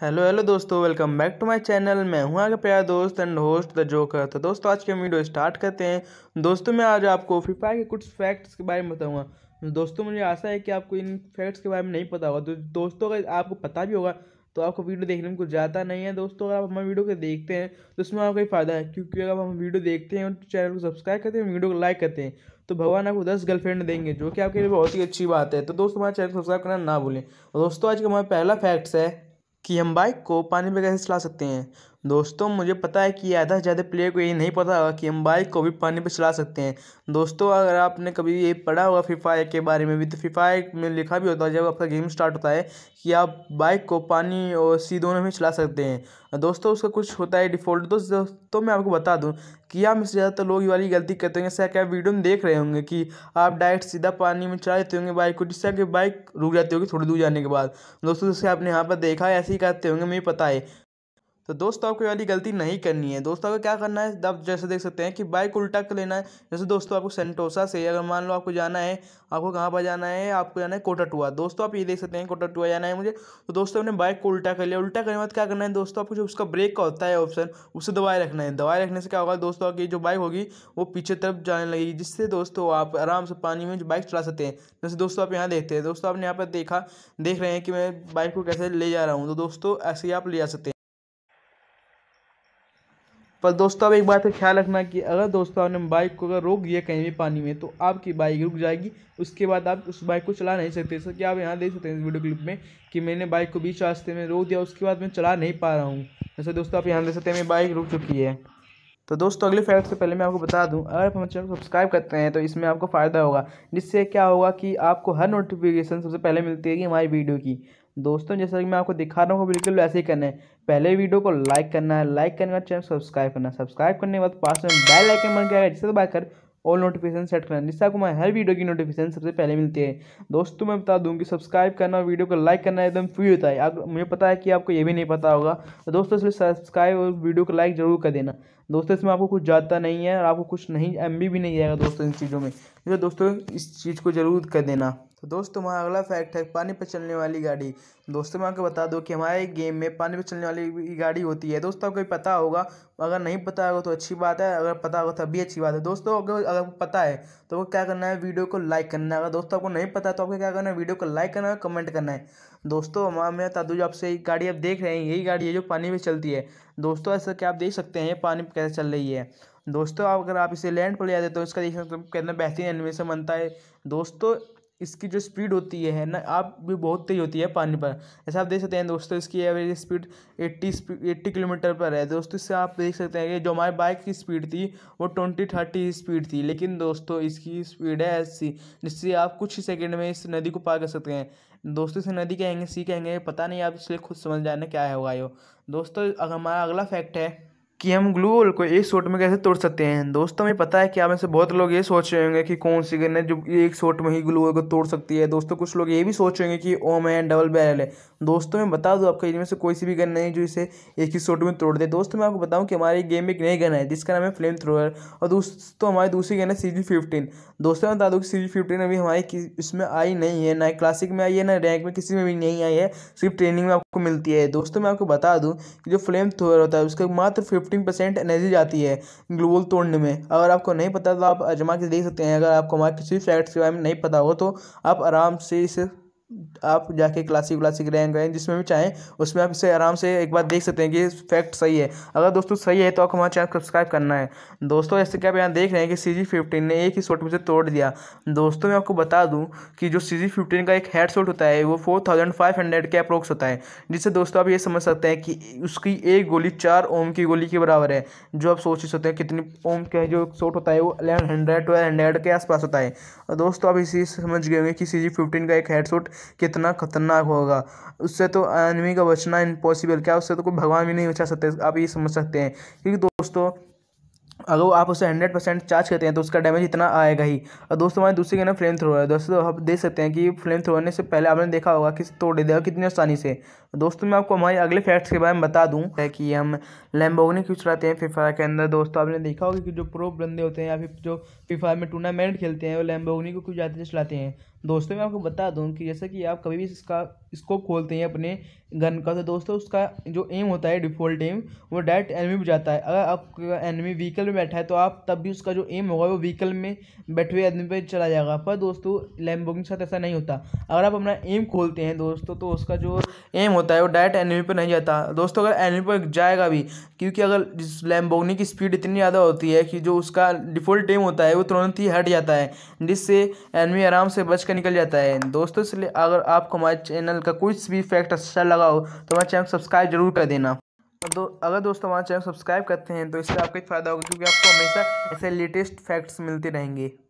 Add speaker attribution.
Speaker 1: hello hello दोस्तों welcome back to my channel मैं हूं आपका प्यार दोस्त एंड होस्ट द जोकर तो दोस्तों आज के वीडियो स्टार्ट करते हैं दोस्तों मैं आज आपको फ्री फायर के कुछ फैक्ट्स के बारे में बताऊंगा दोस्तों मुझे आशा है कि आपको इन फैक्ट्स के बारे में नहीं पता होगा तो दोस्तों अगर आपको पता भी होगा तो आपको वीडियो देखने में कुछ ज़्यादा नहीं है दोस्तों अगर आप हमारे वीडियो को देखते हैं तो उसमें आपको ही फायदा है क्योंकि अगर हम वीडियो देखते हैं और चैनल को सब्सक्राइब करते हैं तो वीडियो को लाइक करते हैं तो भगवान आपको दस गर्लफ्रेंड देंगे जो कि आपके लिए बहुत ही अच्छी बात है तो दोस्तों हमारे चैनल को सब्सक्राइब करना ना भूलें दोस्तों आज का हमारा पहला फैक्ट्स है कि हम बाइक को पानी में कैसे चला सकते हैं दोस्तों मुझे पता है कि आधा से ज़्यादा प्लेयर को ये नहीं पता होगा कि हम बाइक को भी पानी पर चला सकते हैं दोस्तों अगर आपने कभी ये पढ़ा होगा फ्री के बारे में भी तो फ्री में लिखा भी होता है जब आपका गेम स्टार्ट होता है कि आप बाइक को पानी और सी दोनों में चला सकते हैं दोस्तों उसका कुछ होता है डिफ़ॉल्ट दोस्त दोस्तों मैं आपको बता दूँ कि आप इससे ज़्यादातर ज़्यादातर लोग ये वाली गलती करते होंगे जैसे आप वीडियो में देख रहे होंगे कि आप डायरेक्ट सीधा पानी में चला देते होंगे बाइक को जिससे कि बाइक रुक जाती होगी थोड़ी दूर जाने के बाद दोस्तों जैसे आपने यहाँ पर देखा ऐसे ही करते होंगे मुझे पता है तो दोस्तों आपको वाली गलती नहीं करनी है दोस्तों आपको क्या करना है आप जैसे देख सकते हैं कि बाइक उल्टा कर लेना है जैसे दोस्तों आपको सेंटोसा से अगर मान लो आपको जाना है आपको कहाँ पर जाना है आपको जाना है कोटाटुआ दोस्तों आप ये देख सकते हैं कोटाटुआ जाना है मुझे तो दोस्तों आपने बाइक को उल्टा कर लिया उल्टा करने के बाद क्या करना है दोस्तों आपको जो उसका ब्रेक का होता है ऑप्शन उसे दवाई रखना है दवाई रखने से क्या होगा दोस्तों आपकी जो बाइक होगी वो पीछे तरफ जाने लगेगी जिससे दोस्तों आप आराम से पानी में बाइक चला सकते हैं जैसे दोस्तों आप यहाँ देखते हैं दोस्तों आपने यहाँ पर देखा देख रहे हैं कि मैं बाइक को कैसे ले जा रहा हूँ तो दोस्तों ऐसे ही आप ले जा सकते हैं पर दोस्तों अब एक बार फिर ख्याल रखना कि अगर दोस्तों आपने बाइक को अगर रोक दिया कहीं भी पानी में तो आपकी बाइक रुक जाएगी उसके बाद आप उस बाइक को चला नहीं सकते सर कि आप यहाँ देख सकते हैं इस वीडियो क्लिप में कि मैंने बाइक को बीच रास्ते में रोक दिया उसके बाद मैं चला नहीं पा रहा हूँ जैसे दोस्तों आप यहाँ देख सकते हैं मेरी बाइक रुक चुकी है तो दोस्तों अगले फैक्ट से पहले मैं आपको बता दूं अगर आप हमारे चैनल को सब्सक्राइब करते हैं तो इसमें आपको फ़ायदा होगा जिससे क्या होगा कि आपको हर नोटिफिकेशन सबसे पहले मिलती है हमारी वीडियो की दोस्तों जैसा कि मैं आपको दिखा रहा हूँ बिल्कुल वैसे ही करना है पहले वीडियो को लाइक करना है लाइक करने के बाद चैनल सब्सक्राइब करना सब्सक्राइब करने के बाद पास में बेल आइकन बन गया तो जिसे कर ऑल नोटिफिकेशन सेट करना जिससे आपको हमारे हर वीडियो की नोटिफिकेशन सबसे पहले मिलती है दोस्तों मैं बता दूँ कि सब्सक्राइब करना वीडियो को लाइक करना एकदम फ्री होता है आप मुझे पता है कि आपको ये भी नहीं पता होगा तो दोस्तों इसलिए सब्सक्राइब और वीडियो को लाइक जरूर कर देना दोस्तों इसमें आपको कुछ जाता नहीं है और आपको कुछ नहीं एम भी नहीं जाएगा दोस्तों इन चीज़ों में दोस्तों इस चीज़ को ज़रूर कर देना तो दोस्तों हमारा अगला फैक्ट है पानी पर चलने वाली गाड़ी दोस्तों मैं आपको बता दूँ कि हमारे गेम में पानी पर चलने वाली गाड़ी होती है दोस्तों आपको पता होगा अगर नहीं पता होगा तो अच्छी बात है अगर पता होगा तो अभी अच्छी बात है दोस्तों अगर अगर आपको पता है तो क्या करना है वीडियो को लाइक करना है अगर दोस्तों आपको नहीं पता तो आपको क्या करना है वीडियो को लाइक करना है कमेंट करना है दोस्तों हमारा मैं बता दूँ जो आपसे एक गाड़ी आप देख रहे हैं यही गाड़ी है जो पानी पर चलती है दोस्तों ऐसा क्या आप देख सकते हैं पानी पर कैसे चल रही है दोस्तों आप अगर आप इसे लैंड पर ले जाते तो इसका देख सकते हो कितना बेहतरीन एनिमेशन बनता है दोस्तों इसकी जो स्पीड होती है ना आप भी बहुत तेज़ होती है पानी पर ऐसा आप देख सकते हैं दोस्तों इसकी average speed eighty speed eighty kilometre पर है दोस्तों इससे आप देख सकते हैं कि जो हमारी बाइक की स्पीड थी वो ट्वेंटी थर्टी स्पीड थी लेकिन दोस्तों इसकी स्पीड है ऐसी जिससे आप कुछ ही सेकेंड में इस नदी को पार कर सकते हैं दोस्तों इसे नदी कहेंगे सी कहेंगे पता नहीं आप इसलिए खुद समझ जाना क्या होगा ये दोस्तों हमारा अगला फैक्ट है कि हम ग्लू वॉल को एक शॉट में कैसे तोड़ सकते हैं दोस्तों हमें पता है कि आप में से बहुत लोग ये सोच रहे होंगे कि कौन सी गन है जो एक शॉट में ही ग्लू वॉल को तोड़ सकती है दोस्तों कुछ लोग ये भी सोच रहे होंगे कि ओम है डबल बैरल है दोस्तों मैं बता दूँ आपका इनमें से कोई सी भी गन नहीं जो इसे एक ही शॉट में तोड़ दे दोस्तों मैं आपको बताऊँ कि हमारे गेम में एक नई गन है जिसका नाम है फ्लेम थ्रोअर और दोस्तों हमारी दूसरी गन है सी जी फिफ्टीन दोस्तों मैं बता दूँ कि सी जी फिफ्टीन अभी हमारी इसमें आई नहीं है ना क्लासिक में आई है ना रैंक में किसी में भी नहीं आई है सिर्फ ट्रेनिंग में आपको मिलती है दोस्तों मैं आपको बता दूँ कि जो फ्लेम थ्रोअर होता है उसका मात्र फिफ्टीन परसेंट एनर्जी जाती है ग्लोबल तोड़ने में अगर आपको नहीं पता तो आप अजमा के देख सकते हैं अगर आपको हमारे किसी फैक्ट्स के बारे में नहीं पता हो तो आप आराम से इस आप जाके क्लासिक व्लासिक रैंक रैंक जिसमें भी चाहें उसमें आप इसे आराम से एक बार देख सकते हैं कि फैक्ट सही है अगर दोस्तों सही है तो आपको हमारे चैनल सब्सक्राइब करना है दोस्तों ऐसे क्या आप यहाँ देख रहे हैं कि सी जी फिफ्टीन ने एक ही शॉट में से तोड़ दिया दोस्तों मैं आपको बता दूँ कि जो सी जी फिफ्टीन का एक हेड शॉट होता है वो फोर थाउजेंड फाइव हंड्रेड के अप्रोक्स होता है जिससे दोस्तों आप ये समझ सकते हैं कि उसकी एक गोली चार ओम की गोली के बराबर है जो आप सोच ही सकते हैं कितनी ओम का जो शॉट होता है वो अलेवन हंड्रेड ट्वेल्व हंड्रेड के आसपास होता है और दोस्तों आप इसी समझ गए होंगे कि सी जी फिफ्टीन का एक हेड शॉट कितना खतरनाक होगा उससे तो एनिमी का बचना इम्पॉसिबल क्या उससे तो कोई भगवान भी नहीं बचा सकते आप ये समझ सकते हैं क्योंकि दोस्तों अगर आप उसे हंड्रेड परसेंट चार्ज करते हैं तो उसका डैमेज इतना आएगा ही और दोस्तों हमारे दूसरे के ना फ्लेम थ्रोअर है दोस्तों आप देख सकते हैं कि फ्लेम थ्रोने से पहले आपने देखा होगा कि तोड़ देगा कितनी आसानी से दोस्तों मैं आपको हमारे अगले फैक्ट्स के बारे में बता दूँ कि हम लैम्बोगनी क्यों चलाते हैं फिफा के अंदर दोस्तों आपने देखा होगा कि जो प्रो बंदे होते हैं या फिर जो फिफा में टूर्नामेंट खेलते हैं वो लैम्बोगनी को क्यों जाते चलाते हैं दोस्तों मैं आपको बता दूं कि जैसे कि आप कभी भी इसका स्कोप खोलते हैं अपने गन का तो दोस्तों उसका जो एम होता है डिफ़ॉल्ट एम वो डायरेक्ट एनमी में जाता है अगर आपका एनमी व्हीकल में बैठा है तो आप तब भी उसका जो एम होगा वो व्हीकल में बैठे हुए आदमी पर चला जाएगा पर दोस्तों लैम्बोगिंग के साथ ऐसा नहीं होता अगर आप अपना एम खोलते हैं दोस्तों तो उसका जो एम होता है वो डायरेक्ट एनमी पर नहीं जाता दोस्तों अगर एनमी पर जाएगा भी क्योंकि अगर जिस लैम्बोगनी की स्पीड इतनी ज़्यादा होती है कि जो उसका डिफ़ॉल्ट एम होता है वो तुरंत ही हट जाता है जिससे एनमी आराम से बच का निकल जाता है दोस्तों इसलिए अगर आपको हमारे चैनल का कुछ भी फैक्ट अच्छा लगा हो तो हमारे चैनल सब्सक्राइब जरूर कर देना दो अगर दोस्तों हमारे चैनल सब्सक्राइब करते हैं तो इससे आपको एक फ़ायदा होगा क्योंकि आपको हमेशा ऐसे लेटेस्ट फैक्ट्स मिलते रहेंगे